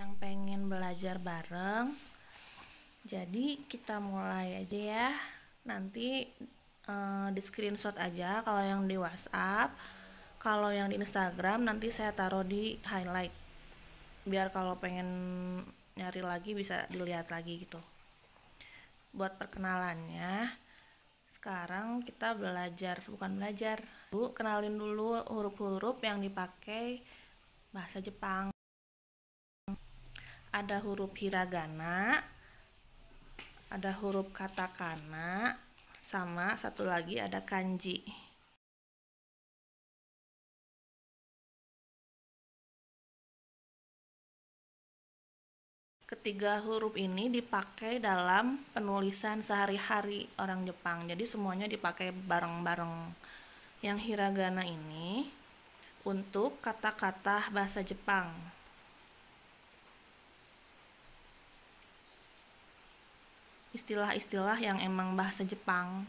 yang pengen belajar bareng. Jadi kita mulai aja ya. Nanti eh, di screenshot aja kalau yang di WhatsApp, kalau yang di Instagram nanti saya taruh di highlight. Biar kalau pengen nyari lagi bisa dilihat lagi gitu. Buat perkenalannya, sekarang kita belajar bukan belajar. Bu, kenalin dulu huruf-huruf yang dipakai bahasa Jepang ada huruf hiragana, ada huruf katakana, sama satu lagi ada kanji. Ketiga huruf ini dipakai dalam penulisan sehari-hari orang Jepang. Jadi semuanya dipakai bareng-bareng. Yang hiragana ini untuk kata-kata bahasa Jepang. istilah-istilah yang emang bahasa Jepang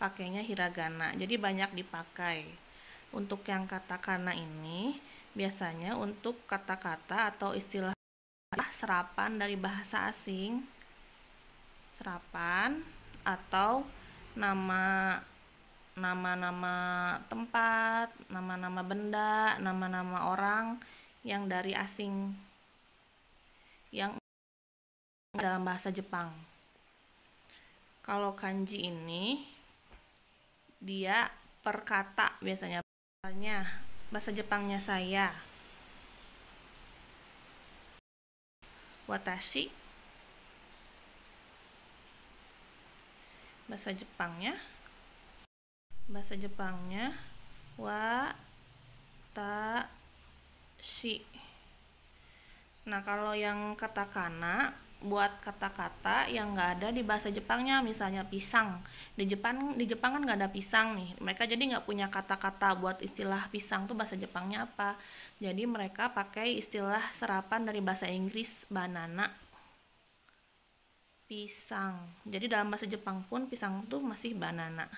pakainya hiragana jadi banyak dipakai untuk yang katakana ini biasanya untuk kata-kata atau istilah serapan dari bahasa asing serapan atau nama nama-nama tempat, nama-nama benda, nama-nama orang yang dari asing yang dalam bahasa Jepang kalau kanji ini dia perkata biasanya bahasanya bahasa Jepangnya saya watashi bahasa Jepangnya bahasa Jepangnya wa ta si nah kalau yang katakana buat kata-kata yang nggak ada di bahasa Jepangnya misalnya pisang di Jepang di Jepang kan nggak ada pisang nih mereka jadi nggak punya kata-kata buat istilah pisang tuh bahasa Jepangnya apa jadi mereka pakai istilah serapan dari bahasa Inggris banana pisang jadi dalam bahasa Jepang pun pisang tuh masih banana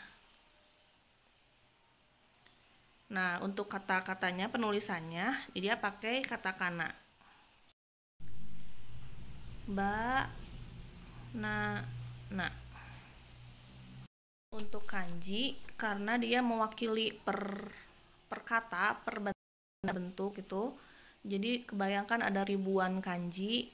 nah untuk kata-katanya penulisannya dia pakai kata kana ba na na untuk kanji karena dia mewakili per perkata, per bentuk itu jadi kebayangkan ada ribuan kanji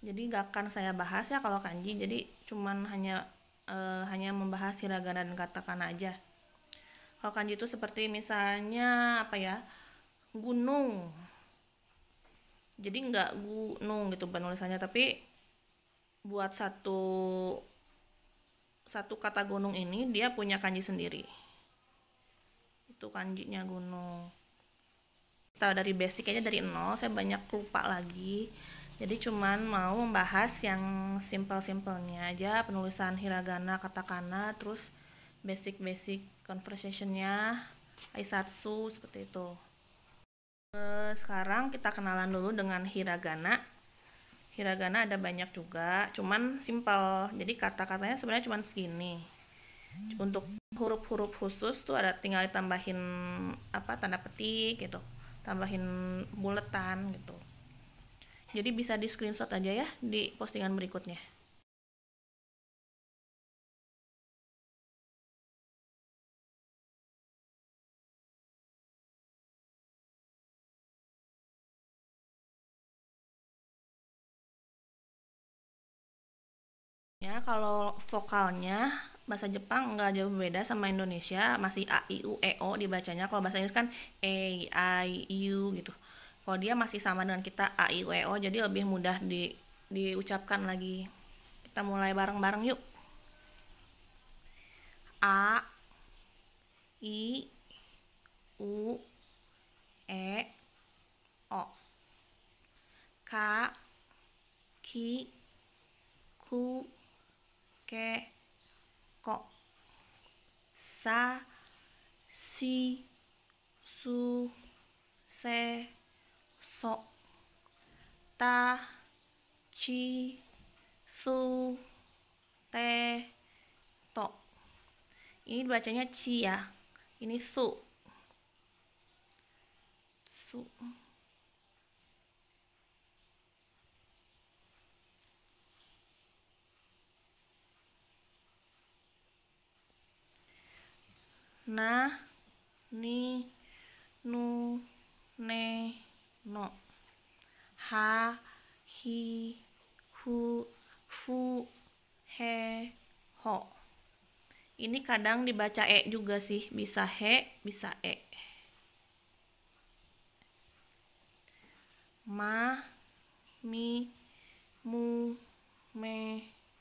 jadi gak akan saya bahas ya kalau kanji jadi cuman hanya e, hanya membahas hiragana dan katakan aja kalau kanji itu seperti misalnya apa ya gunung jadi nggak gunung gitu penulisannya tapi buat satu satu kata gunung ini dia punya kanji sendiri itu kanjinya gunung kita dari basic aja dari nol saya banyak lupa lagi jadi cuman mau membahas yang simple-simpelnya aja penulisan hiragana katakana terus basic-basic conversationnya aisatsu seperti itu Eh, sekarang kita kenalan dulu dengan hiragana. Hiragana ada banyak juga, cuman simpel. Jadi kata-katanya sebenarnya cuman segini. Untuk huruf-huruf khusus tuh ada tinggal ditambahin apa tanda petik gitu. Tambahin buletan gitu. Jadi bisa di screenshot aja ya di postingan berikutnya. ya kalau vokalnya bahasa Jepang nggak jauh beda sama Indonesia masih a i u e o dibacanya kalau bahasa Inggris kan a e, i u gitu kalau dia masih sama dengan kita a i u e o jadi lebih mudah di diucapkan lagi kita mulai bareng-bareng yuk a i u e o ka ki ku ke ko sa si su se so ta ci su te to ini bacanya ci ya ini su su na ni nu ne no ha hi hu fu he ho ini kadang dibaca e juga sih bisa he bisa e ma mi mu me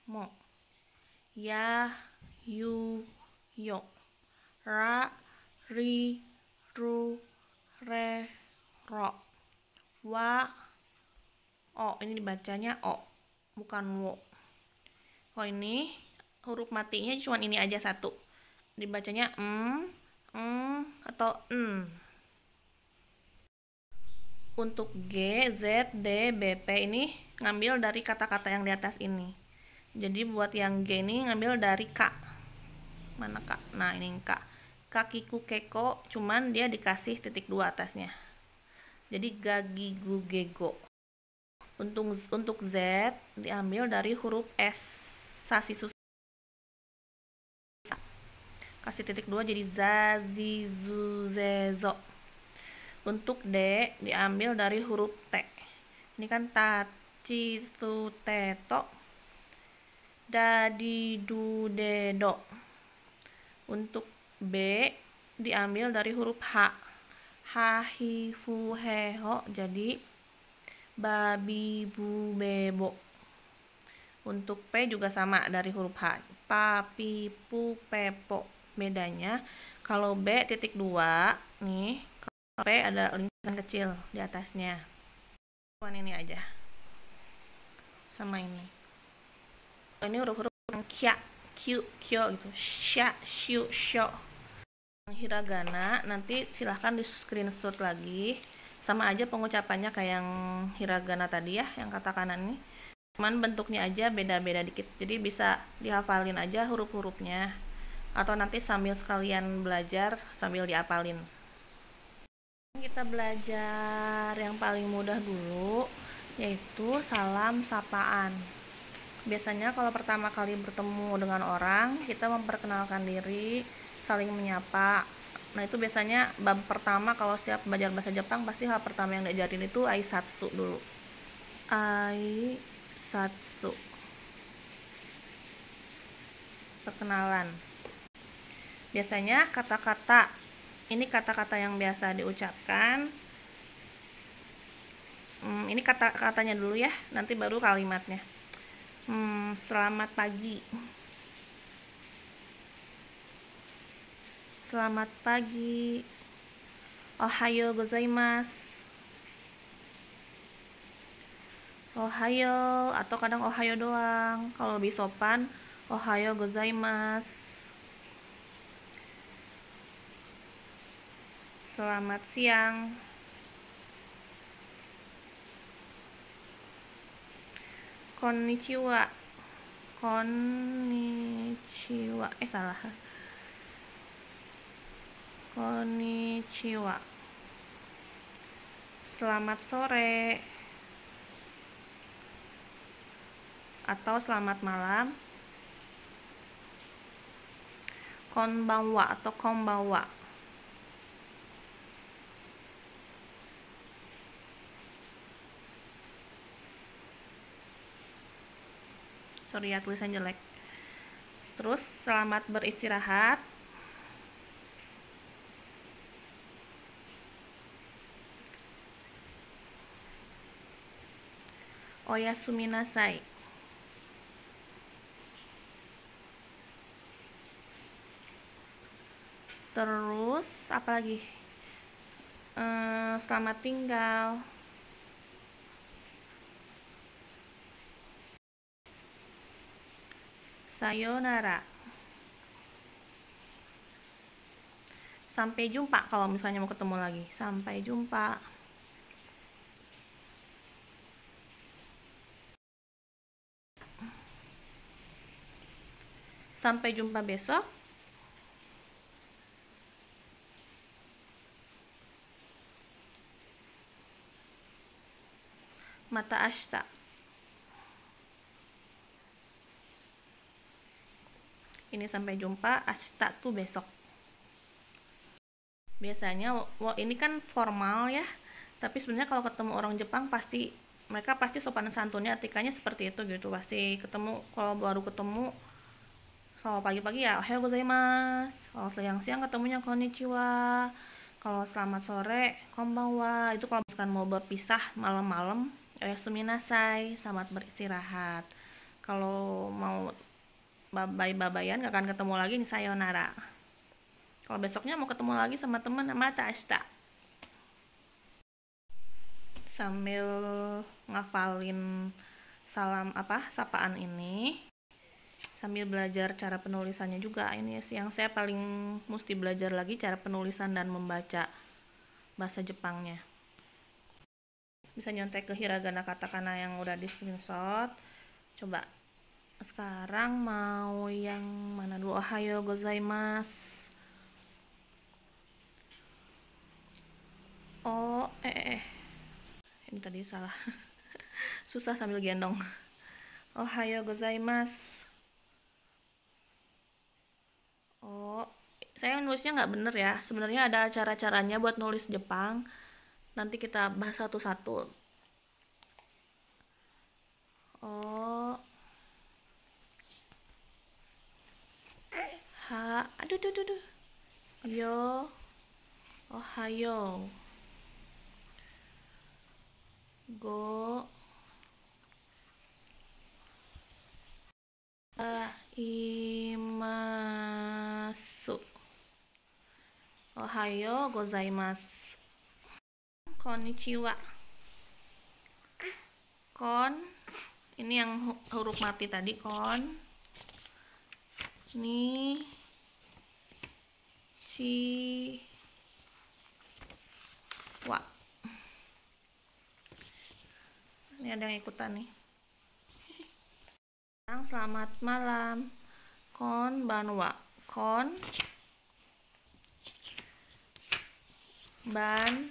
mo ya yu yok ra ri ru re ro wa o ini dibacanya o bukan wo kalau ini huruf matinya cuma ini aja satu dibacanya m, m atau n. untuk G, Z, D, B, P ini ngambil dari kata-kata yang di atas ini jadi buat yang G ini ngambil dari K mana kak nah ini kak kakiku keko cuman dia dikasih titik dua atasnya jadi gagi gugego untuk untuk z diambil dari huruf s sasi kasih titik dua jadi zazizuzezo untuk d diambil dari huruf t ini kan taci su teto dadi du dedo untuk B diambil dari huruf H. Ha, Jadi babi, bu, bebo. Untuk P juga sama dari huruf H. Papi, pu, pepo. Bedanya kalau B titik 2 nih, kalau P ada lingkaran kecil di atasnya. Cuman ini aja. Sama ini. Ini huruf-huruf kia, -huruf q, gitu. Sya, syu, syo hiragana nanti silahkan di screenshot lagi sama aja pengucapannya kayak yang hiragana tadi ya yang kata kanan ini, cuman bentuknya aja beda-beda dikit jadi bisa dihafalin aja huruf-hurufnya atau nanti sambil sekalian belajar sambil diapalin kita belajar yang paling mudah dulu yaitu salam sapaan biasanya kalau pertama kali bertemu dengan orang kita memperkenalkan diri saling menyapa nah itu biasanya bab pertama kalau setiap belajar bahasa Jepang pasti hal pertama yang diajarin itu aisatsu dulu aisatsu perkenalan biasanya kata-kata ini kata-kata yang biasa diucapkan hmm, ini kata-katanya dulu ya nanti baru kalimatnya hmm, selamat pagi Selamat pagi. Ohayo gozaimasu. Ohayo atau kadang ohayo doang. Kalau lebih sopan, ohayo gozaimasu. Selamat siang. Konnichiwa. Konnichiwa. Eh salah. Konnichiwa Selamat sore Atau selamat malam Konbanwa atau konbanwa Sorry ya tulisan jelek Terus selamat beristirahat Oyasumi nasai. Terus apalagi? Ehm, selamat tinggal. Sayonara. Sampai jumpa kalau misalnya mau ketemu lagi. Sampai jumpa. Sampai jumpa besok. Mata ashta. Ini sampai jumpa ashta tuh besok. Biasanya ini kan formal ya, tapi sebenarnya kalau ketemu orang Jepang pasti mereka pasti sopan santunnya etikanya seperti itu gitu pasti ketemu kalau baru ketemu kalau pagi-pagi ya halo gozaimasu kalau siang-siang ketemunya konnichiwa kalau selamat sore konbanwa itu kalau misalkan mau berpisah malam-malam oyasumi nasai selamat beristirahat kalau mau babai-babayan gak akan ketemu lagi nih sayonara kalau besoknya mau ketemu lagi sama teman sama Tashta sambil ngafalin salam apa sapaan ini sambil belajar cara penulisannya juga ini sih yang saya paling mesti belajar lagi cara penulisan dan membaca bahasa Jepangnya bisa nyontek ke hiragana katakana yang udah di screenshot coba sekarang mau yang mana dulu ohayo gozaimasu oh eh, eh, eh. ini tadi salah susah sambil gendong ohayo gozaimasu Oh, saya nulisnya nggak bener ya. Sebenarnya ada cara-caranya buat nulis Jepang. Nanti kita bahas satu-satu. Oh. Ha, aduh, aduh, aduh. aduh. Yo. Ohayo. Oh, Go. imasu. Ohayo gozaimasu. Konnichiwa. Kon ini yang huruf mati tadi kon. Ni chi wa. Ini ada yang ikutan nih selamat malam. Kon banwa. Kon ban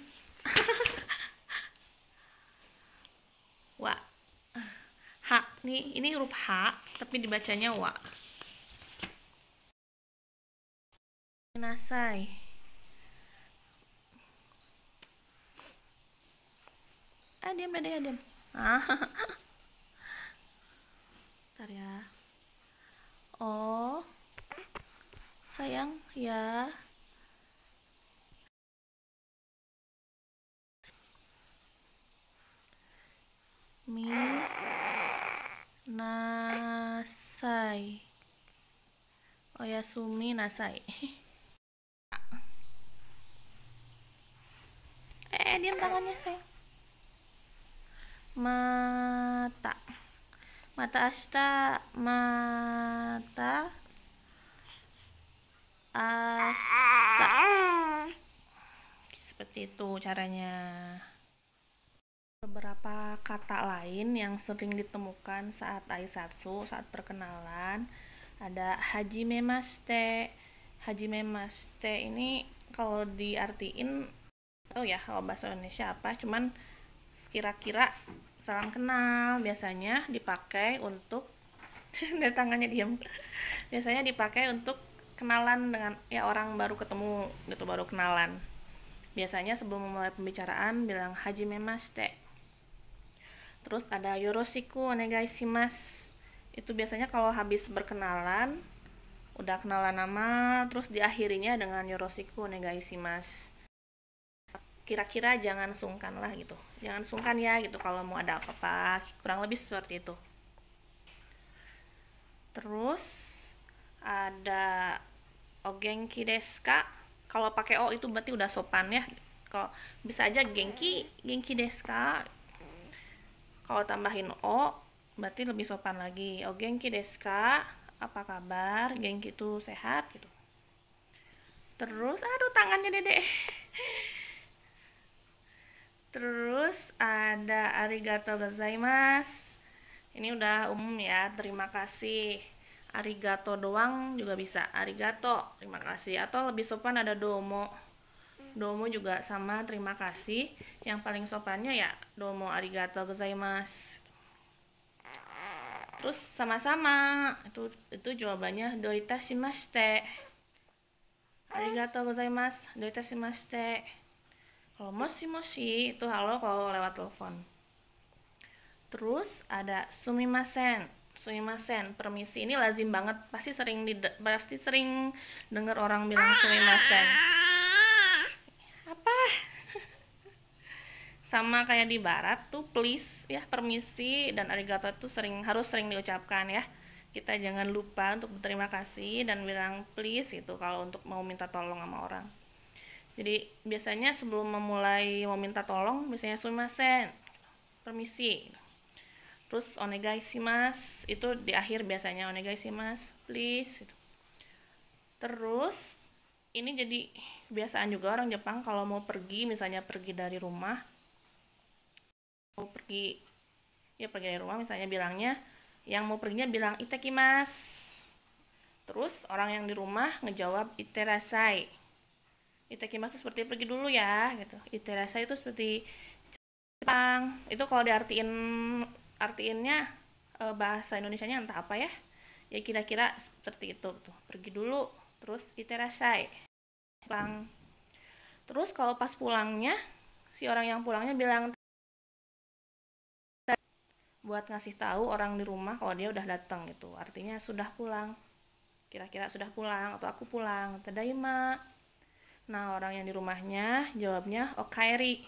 wa. Ha, nih ini huruf H tapi dibacanya wa. Nasai. Ah, diam, diam, diam. Ah. Bentar ya. Oh. Sayang ya. Mi nasai. Oh ya Sumi nasai. eh, diam tangannya, sayang. Mata mata asta mata asta seperti itu caranya beberapa kata lain yang sering ditemukan saat aisatsu saat perkenalan ada hajime maste hajime maste ini kalau diartiin oh ya kalau bahasa Indonesia apa cuman kira-kira salam kenal biasanya dipakai untuk tangannya diam biasanya dipakai untuk kenalan dengan ya orang baru ketemu gitu baru kenalan biasanya sebelum memulai pembicaraan bilang haji teh terus ada yoroshiku onegaishimasu itu biasanya kalau habis berkenalan udah kenalan nama terus diakhirinya dengan yoroshiku onegaishimasu kira-kira jangan sungkan lah gitu jangan sungkan ya gitu kalau mau ada apa-apa kurang lebih seperti itu terus ada ogenki deska kalau pakai o itu berarti udah sopan ya kalau bisa aja genki genki deska kalau tambahin o berarti lebih sopan lagi ogenki deska apa kabar genki itu sehat gitu terus aduh tangannya dede Terus ada arigato gozaimasu. Ini udah umum ya, terima kasih. Arigato doang juga bisa. Arigato, terima kasih. Atau lebih sopan ada domo. Domo juga sama, terima kasih. Yang paling sopannya ya domo arigato gozaimasu. Terus sama-sama. Itu itu jawabannya doitashimashite. Arigato gozaimasu. Doitashimashite. Kalau mosi mosi itu halo kalau lewat telepon. Terus ada sumimasen. Sumimasen, permisi ini lazim banget. Pasti sering di pasti sering dengar orang bilang sumimasen. Apa? Sama kayak di barat tuh please ya, permisi dan arigato itu sering harus sering diucapkan ya kita jangan lupa untuk berterima kasih dan bilang please itu kalau untuk mau minta tolong sama orang. Jadi biasanya sebelum memulai meminta tolong, misalnya sumimasen, permisi. Terus onegai mas itu di akhir biasanya onegai mas please. Gitu. Terus ini jadi kebiasaan juga orang Jepang kalau mau pergi, misalnya pergi dari rumah, mau pergi ya pergi dari rumah misalnya bilangnya yang mau perginya bilang itekimas. Terus orang yang di rumah ngejawab iterasai itekimasu seperti pergi dulu ya gitu iterasa itu seperti cepang itu kalau diartiin artiinnya e, bahasa Indonesia nya entah apa ya ya kira-kira seperti itu tuh gitu. pergi dulu terus iterasai pulang terus kalau pas pulangnya si orang yang pulangnya bilang buat ngasih tahu orang di rumah kalau dia udah datang gitu artinya sudah pulang kira-kira sudah pulang atau aku pulang tadaima Nah, orang yang di rumahnya jawabnya Okairi.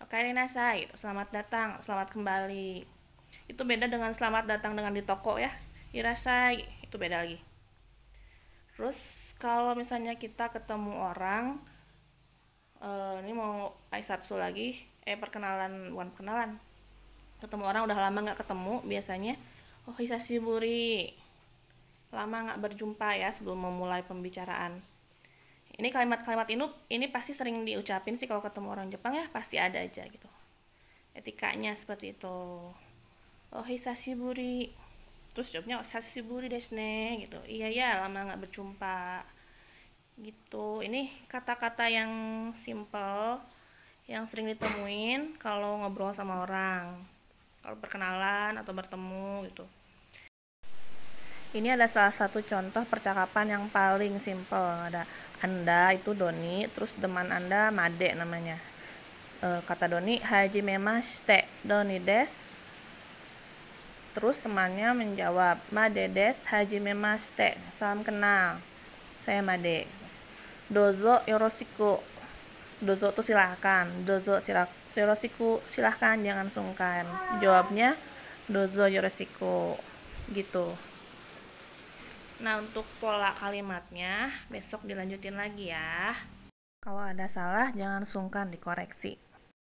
Okairi nasai, selamat datang, selamat kembali. Itu beda dengan selamat datang dengan di toko ya. Irasai, itu beda lagi. Terus kalau misalnya kita ketemu orang uh, ini mau aisatsu lagi, eh perkenalan bukan perkenalan. Ketemu orang udah lama nggak ketemu biasanya oh hisashiburi. Lama nggak berjumpa ya sebelum memulai pembicaraan ini kalimat-kalimat ini ini pasti sering diucapin sih kalau ketemu orang Jepang ya pasti ada aja gitu etikanya seperti itu oh hisashiburi terus jawabnya oh, sasiburi desne gitu iya ya lama nggak berjumpa gitu ini kata-kata yang simple yang sering ditemuin kalau ngobrol sama orang kalau perkenalan atau bertemu gitu ini ada salah satu contoh percakapan yang paling simple. Ada Anda itu Doni, terus teman Anda Made namanya. E, kata Doni, Haji memang te Doni des. Terus temannya menjawab, Made des Haji memang te. Salam kenal. Saya Made. Dozo yoroshiku. Dozo tuh silahkan. Dozo silah, yoroshiku silahkan jangan sungkan. Jawabnya, Dozo yoroshiku. Gitu. Nah, untuk pola kalimatnya besok dilanjutin lagi ya. Kalau ada salah jangan sungkan dikoreksi.